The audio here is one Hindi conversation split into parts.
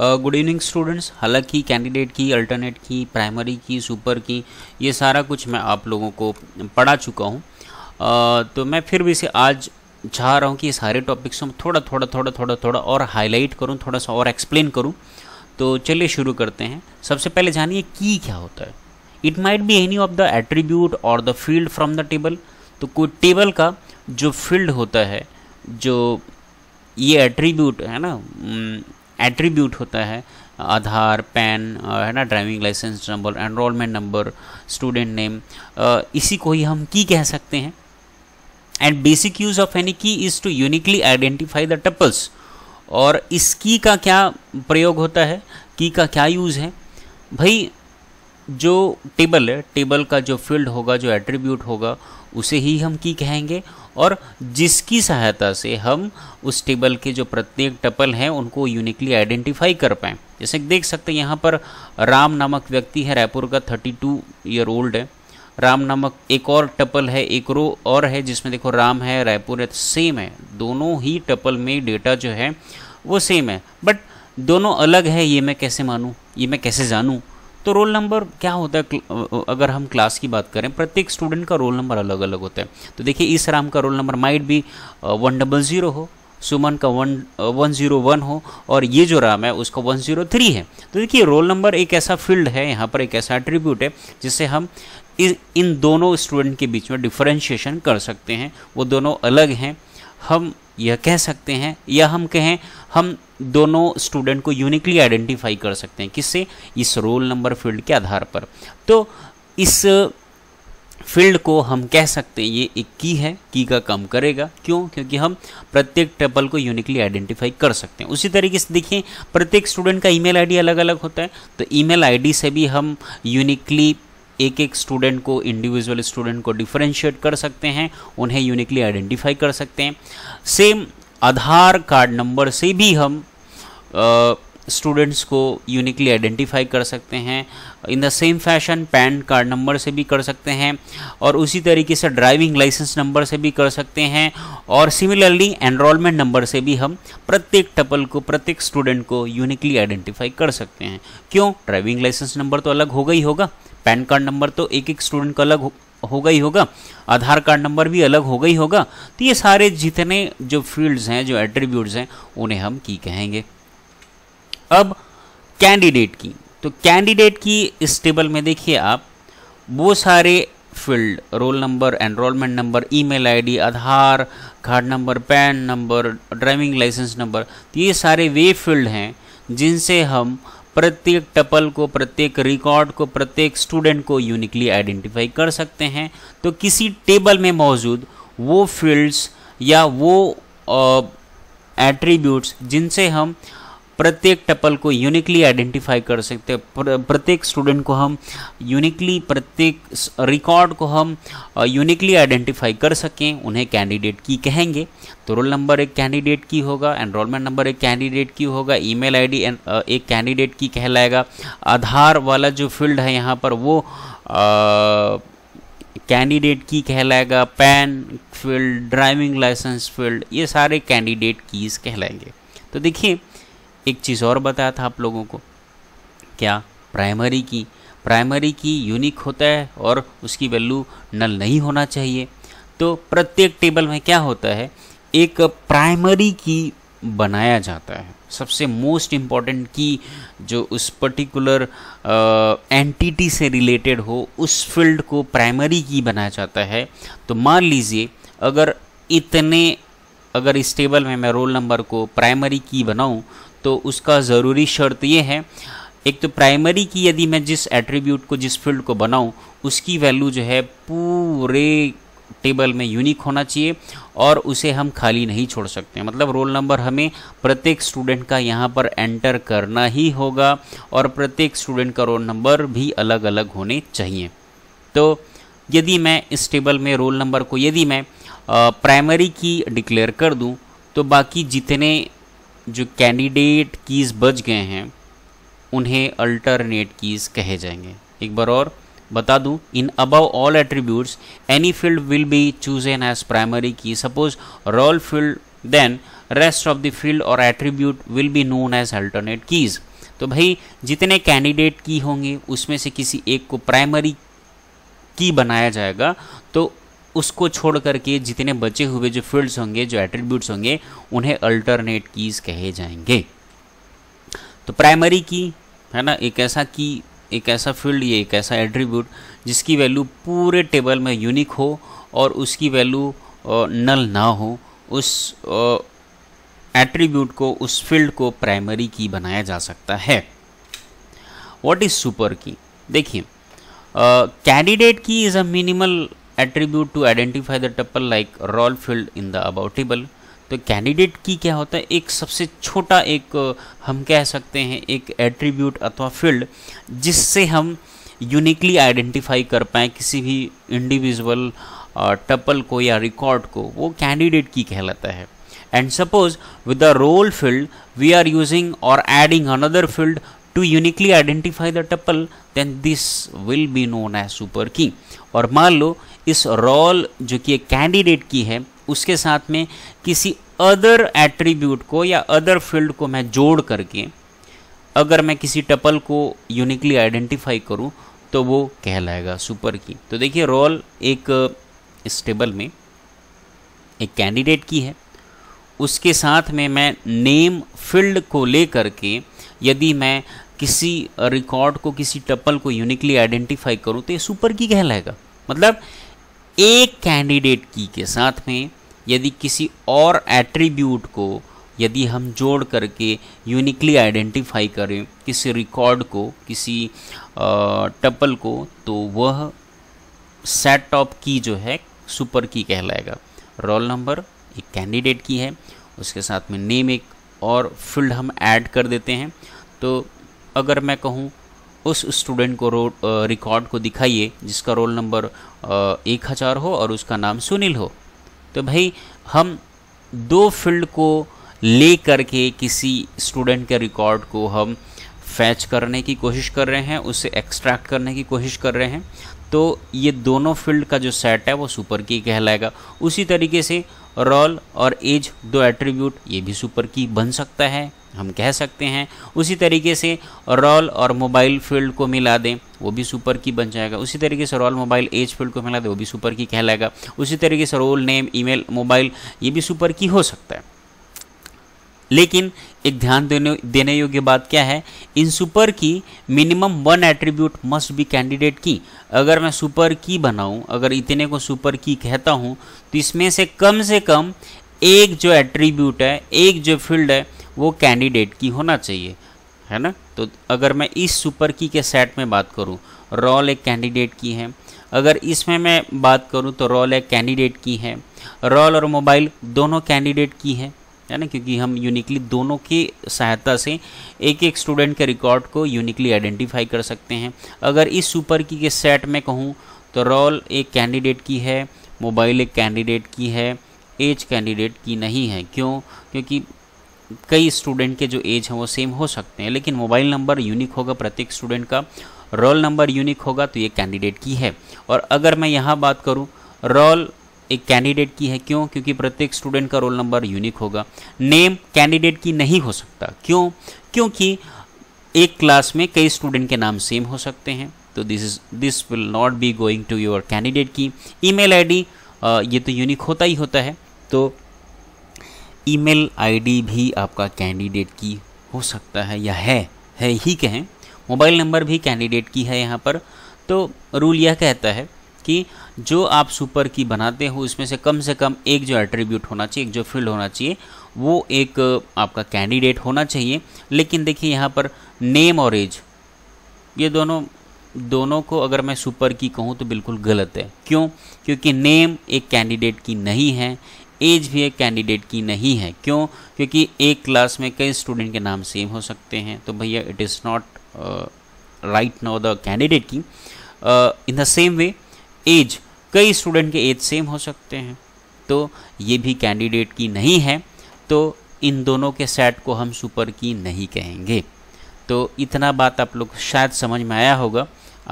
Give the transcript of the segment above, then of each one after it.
गुड इवनिंग स्टूडेंट्स हालांकि candidate key alternate key primary key super key ये सारा कुछ मैं आप लोगों को पढ़ा चुका हूँ तो मैं फिर भी इसे आज चाह रहा हूँ कि ये सारे टॉपिक्स हम थोड़ा थोड़ा थोड़ा थोड़ा थोड़ा और हाईलाइट करूँ थोड़ा सा और एक्सप्लेन करूँ तो चलिए शुरू करते हैं सबसे पहले जानिए की क्या होता है it might be any of the attribute और the field from the table तो कोई टेबल का जो फील्ड होता है जो ये एट्रीब्यूट है ना एट्रीब्यूट होता है आधार पैन है ना driving licence number enrolment number student name इसी को ही हम की कह सकते हैं and basic use of any key is to uniquely identify the tuples और इस की का क्या प्रयोग होता है की का क्या यूज़ है भाई जो टेबल है टेबल का जो फील्ड होगा जो एट्रीब्यूट होगा उसे ही हम की कहेंगे और जिसकी सहायता से हम उस टेबल के जो प्रत्येक टपल हैं उनको यूनिकली आइडेंटिफाई कर पाएँ जैसे देख सकते हैं यहाँ पर राम नामक व्यक्ति है रायपुर का थर्टी टू ईयर ओल्ड है राम नामक एक और टपल है एक रो और है जिसमें देखो राम है रायपुर है तो सेम है दोनों ही टपल में डेटा जो है वो सेम है बट दोनों अलग है ये मैं कैसे मानूँ ये मैं कैसे जानूँ तो रोल नंबर क्या होता है अगर हम क्लास की बात करें प्रत्येक स्टूडेंट का रोल नंबर अलग अलग होता है तो देखिए इस राम का रोल नंबर माइट भी वन डबल ज़ीरो हो सुमन का वन वन ज़ीरो वन हो और ये जो राम है उसका वन ज़ीरो थ्री है तो देखिए रोल नंबर एक ऐसा फील्ड है यहाँ पर एक ऐसा एट्रीब्यूट है जिससे हम इन दोनों स्टूडेंट के बीच में डिफ्रेंशिएशन कर सकते हैं वो दोनों अलग हैं हम यह कह सकते हैं या हम कहें हम दोनों स्टूडेंट को यूनिकली आइडेंटिफाई कर सकते हैं किससे इस रोल नंबर फील्ड के आधार पर तो इस फील्ड को हम कह सकते हैं ये एक की है की का काम करेगा क्यों क्योंकि हम प्रत्येक टेबल को यूनिकली आइडेंटिफाई कर सकते हैं उसी तरीके से देखिए प्रत्येक स्टूडेंट का ईमेल आईडी अलग अलग होता है तो ईमेल आईडी से भी हम यूनिकली एक एक स्टूडेंट को इंडिविजुअल स्टूडेंट को डिफ्रेंशिएट कर सकते हैं उन्हें यूनिकली आइडेंटिफाई कर सकते हैं सेम आधार कार्ड नंबर से भी हम स्टूडेंट्स को यूनिकली आइडेंटिफाई कर सकते हैं in the same fashion PAN card number से भी कर सकते हैं और उसी तरीके से ड्राइविंग लाइसेंस नंबर से भी कर सकते हैं और सिमिलरली एनरोलमेंट नंबर से भी हम प्रत्येक टपल को प्रत्येक स्टूडेंट को यूनिकली आइडेंटिफाई कर सकते हैं क्यों ड्राइविंग लाइसेंस नंबर तो अलग होगा ही होगा पैन कार्ड नंबर तो एक एक स्टूडेंट का अलग हो, होगा ही होगा आधार कार्ड नंबर भी अलग होगा ही होगा तो ये सारे जितने जो फील्ड्स हैं जो एट्रीब्यूट्स हैं उन्हें हम की कहेंगे अब कैंडिडेट की तो कैंडिडेट की इस टेबल में देखिए आप वो सारे field roll number enrolment number email ID Aadhaar card number PAN number driving licence number ये सारे वे फील्ड हैं जिनसे हम प्रत्येक टपल को प्रत्येक रिकॉर्ड को प्रत्येक स्टूडेंट को यूनिकली आइडेंटिफाई कर सकते हैं तो किसी टेबल में मौजूद वो फील्ड्स या वो एट्रीब्यूट्स जिनसे हम प्रत्येक टपल को यूनिकली आइडेंटिफाई कर सकते हैं प्रत्येक स्टूडेंट को हम यूनिकली प्रत्येक रिकॉर्ड को हम यूनिकली आइडेंटिफाई कर सकें उन्हें कैंडिडेट की कहेंगे तो रोल नंबर एक कैंडिडेट की होगा एनरोलमेंट नंबर एक कैंडिडेट की होगा ईमेल आईडी एक कैंडिडेट की कहलाएगा आधार वाला जो फील्ड है यहाँ पर वो कैंडिडेट की कहलाएगा PAN field driving licence field ये सारे कैंडिडेट कीज़ कहलाएंगे तो देखिए एक चीज़ और बताया था आप लोगों को क्या प्राइमरी की प्राइमरी की यूनिक होता है और उसकी वैल्यू नल नहीं होना चाहिए तो प्रत्येक टेबल में क्या होता है एक प्राइमरी की बनाया जाता है सबसे मोस्ट इम्पॉर्टेंट की जो उस पर्टिकुलर एंटिटी से रिलेटेड हो उस फील्ड को प्राइमरी की बनाया जाता है तो मान लीजिए अगर इतने अगर इस टेबल में मैं रोल नंबर को प्राइमरी की बनाऊँ तो उसका ज़रूरी शर्त ये है एक तो प्राइमरी की यदि मैं जिस एट्रीब्यूट को जिस फील्ड को बनाऊँ उसकी वैल्यू जो है पूरे टेबल में यूनिक होना चाहिए और उसे हम खाली नहीं छोड़ सकते मतलब रोल नंबर हमें प्रत्येक स्टूडेंट का यहाँ पर एंटर करना ही होगा और प्रत्येक स्टूडेंट का रोल नंबर भी अलग अलग होने चाहिए तो यदि मैं इस टेबल में रोल नंबर को यदि मैं प्राइमरी की डिक्लेयर कर दूं तो बाकी जितने जो कैंडिडेट कीज़ बच गए हैं उन्हें अल्टरनेट कीज़ कहे जाएंगे एक बार और बता दूं in above all attributes any field will be chosen as primary key suppose roll field then rest of the field और attribute will be known as alternate keys तो भाई जितने कैंडिडेट की होंगे उसमें से किसी एक को प्राइमरी की बनाया जाएगा तो उसको छोड़ करके जितने बचे हुए जो फील्ड्स होंगे जो एट्रीब्यूट्स होंगे उन्हें अल्टरनेट कीज़ कहे जाएंगे तो प्राइमरी की है ना एक ऐसा की एक ऐसा फील्ड ये एक ऐसा एट्रीब्यूट जिसकी वैल्यू पूरे टेबल में यूनिक हो और उसकी वैल्यू नल ना हो उस एट्रीब्यूट को उस फील्ड को प्राइमरी की बनाया जा सकता है व्हाट इज़ सुपर की देखिए candidate key is a minimal attribute to identify the tuple like roll field in the about table तो कैंडिडेट की क्या होता है एक सबसे छोटा एक हम कह सकते हैं एक एट्रीब्यूट अथवा फील्ड जिससे हम यूनिकली आइडेंटिफाई कर पाएँ किसी भी इंडिविजुअल टपल को या रिकॉर्ड को वो कैंडिडेट की कहलाता है and suppose with the roll field we are using और adding another field to uniquely identify the tuple then this will be known as super key और मान लो इस रोल जो कि एक कैंडिडेट की है उसके साथ में किसी अदर एट्रीब्यूट को या अदर फील्ड को मैं जोड़ करके अगर मैं किसी टपल को यूनिकली आइडेंटिफाई करूं तो वो कहलाएगा सुपर की तो देखिए रोल एक इस टेबल में एक कैंडिडेट की है उसके साथ में मैं नेम फील्ड को ले करके यदि मैं किसी रिकॉर्ड को किसी टपल को यूनिकली आइडेंटिफाई करूं तो ये सुपर की कहलाएगा मतलब एक कैंडिडेट की के साथ में यदि किसी और एट्रीब्यूट को यदि हम जोड़ करके यूनिकली आइडेंटिफाई करें किसी रिकॉर्ड को किसी टपल को तो वह सेट ऑफ की जो है सुपर की कहलाएगा रोल नंबर एक कैंडिडेट की है उसके साथ में नेम एक और फील्ड हम ऐड कर देते हैं तो अगर मैं कहूँ उस स्टूडेंट को रोड रिकॉर्ड को दिखाइए जिसका रोल नंबर एक हज़ार हो और उसका नाम सुनील हो तो भाई हम दो फील्ड को ले करके किसी स्टूडेंट के रिकॉर्ड को हम फैच करने की कोशिश कर रहे हैं उसे एक्सट्रैक्ट करने की कोशिश कर रहे हैं तो ये दोनों फील्ड का जो सेट है वो सुपर की कहलाएगा उसी तरीके से रोल और एज दो एट्रीब्यूट ये भी सुपर की बन सकता है हम कह सकते हैं उसी तरीके से रॉल और मोबाइल फील्ड को मिला दें वो भी सुपर की बन जाएगा उसी तरीके से रॉल मोबाइल एज फील्ड को मिला दें वो भी सुपर की कहलाएगा उसी तरीके से रोल नेम ईमेल मोबाइल ये भी सुपर की हो सकता है लेकिन एक ध्यान देने देने योग्य बात क्या है in super key minimum one attribute must be candidate key अगर मैं सुपर की बनाऊं अगर इतने को सुपर की कहता हूं तो इसमें से कम से कम एक जो एट्रीब्यूट है एक जो फील्ड है वो कैंडिडेट की होना चाहिए है ना तो अगर मैं इस सुपर की के सेट में बात करूँ रॉल एक कैंडिडेट की है अगर इसमें मैं बात करूँ तो रॉल एक कैंडिडेट की है रॉल और मोबाइल दोनों कैंडिडेट की है है ना क्योंकि हम यूनिकली दोनों की सहायता से एक एक स्टूडेंट के रिकॉर्ड को यूनिकली आइडेंटिफाई कर सकते हैं अगर इस सुपर की के सेट में कहूँ तो रॉल एक कैंडिडेट की है मोबाइल एक कैंडिडेट की है एज कैंडिडेट की नहीं है क्यों क्योंकि कई स्टूडेंट के जो एज हैं वो सेम हो सकते हैं लेकिन मोबाइल नंबर यूनिक होगा प्रत्येक स्टूडेंट का रोल नंबर यूनिक होगा तो ये कैंडिडेट की है और अगर मैं यहाँ बात करूँ रोल एक कैंडिडेट की है क्यों क्योंकि प्रत्येक स्टूडेंट का रोल नंबर यूनिक होगा नेम कैंडिडेट की नहीं हो सकता क्यों क्योंकि एक क्लास में कई स्टूडेंट के नाम सेम हो सकते हैं तो this is this will not be going to your candidate key email ID ये तो यूनिक होता ही होता है तो ईमेल आईडी भी आपका कैंडिडेट की हो सकता है या है है ही कहें मोबाइल नंबर भी कैंडिडेट की है यहाँ पर तो रूल यह कहता है कि जो आप सुपर की बनाते हो उसमें से कम से कम एक जो एट्रीब्यूट होना चाहिए एक जो फील्ड होना चाहिए वो एक आपका कैंडिडेट होना चाहिए लेकिन देखिए यहाँ पर नेम और एज ये दोनों दोनों को अगर मैं सुपर की कहूँ तो बिल्कुल गलत है क्यों क्योंकि नेम एक कैंडिडेट की नहीं है एज भी एक कैंडिडेट की नहीं है क्यों क्योंकि एक क्लास में कई स्टूडेंट के नाम सेम हो सकते हैं तो भैया it is not right no the candidate key in the same way as कई स्टूडेंट के एज सेम हो सकते हैं तो ये भी कैंडिडेट की नहीं है तो इन दोनों के सेट को हम सुपर की नहीं कहेंगे तो इतना बात आप लोग शायद समझ में आया होगा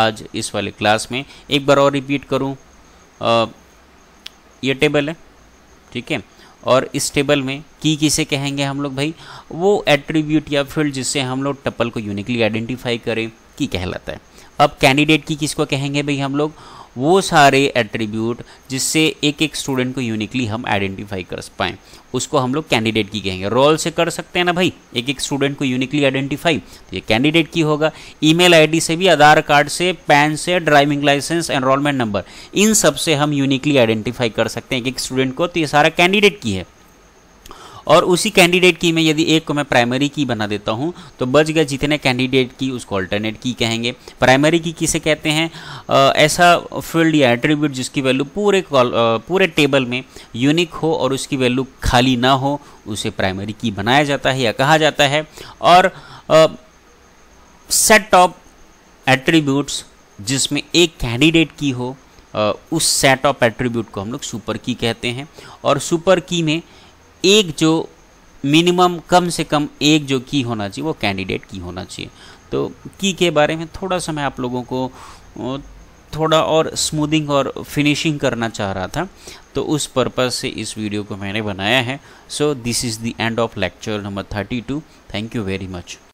आज इस वाले क्लास में एक बार और रिपीट करूँ ये टेबल है ठीक है और इस टेबल में की किसे कहेंगे हम लोग भाई वो एट्रीब्यूट या फील्ड जिससे हम लोग टपल को यूनिकली आइडेंटिफाई करें की कहलाता है अब कैंडिडेट की किसको कहेंगे भाई हम लोग वो सारे एट्रीब्यूट जिससे एक एक स्टूडेंट को यूनिकली हम आइडेंटिफाई कर पाएँ उसको हम लोग कैंडिडेट की कहेंगे रोल से कर सकते हैं ना भाई एक एक स्टूडेंट को यूनिकली आइडेंटिफाई तो ये कैंडिडेट की होगा ईमेल आईडी से भी आधार कार्ड से पैन से ड्राइविंग लाइसेंस एनरोलमेंट नंबर इन सब से हम यूनिकली आइडेंटिफाई कर सकते हैं एक एक स्टूडेंट को तो ये सारा कैंडिडेट की है और उसी कैंडिडेट की में यदि एक को मैं प्राइमरी की बना देता हूँ तो बच गए जितने कैंडिडेट की उसको अल्टरनेट की कहेंगे प्राइमरी की किसे कहते हैं ऐसा फील्ड या एट्रीब्यूट जिसकी वैल्यू पूरे आ, पूरे टेबल में यूनिक हो और उसकी वैल्यू खाली ना हो उसे प्राइमरी की बनाया जाता है या कहा जाता है और सेट ऑफ एट्रीब्यूट्स जिसमें एक कैंडिडेट की हो उस सेट ऑफ एट्रीब्यूट को हम लोग सुपर की कहते हैं और सुपर की में एक जो मिनिमम कम से कम एक जो की होना चाहिए वो कैंडिडेट की होना चाहिए तो की के बारे में थोड़ा सा मैं आप लोगों को थोड़ा और स्मूदिंग और फिनिशिंग करना चाह रहा था तो उस पर्पज़ से इस वीडियो को मैंने बनाया है so this is the end of lecture number thirty two thank you very much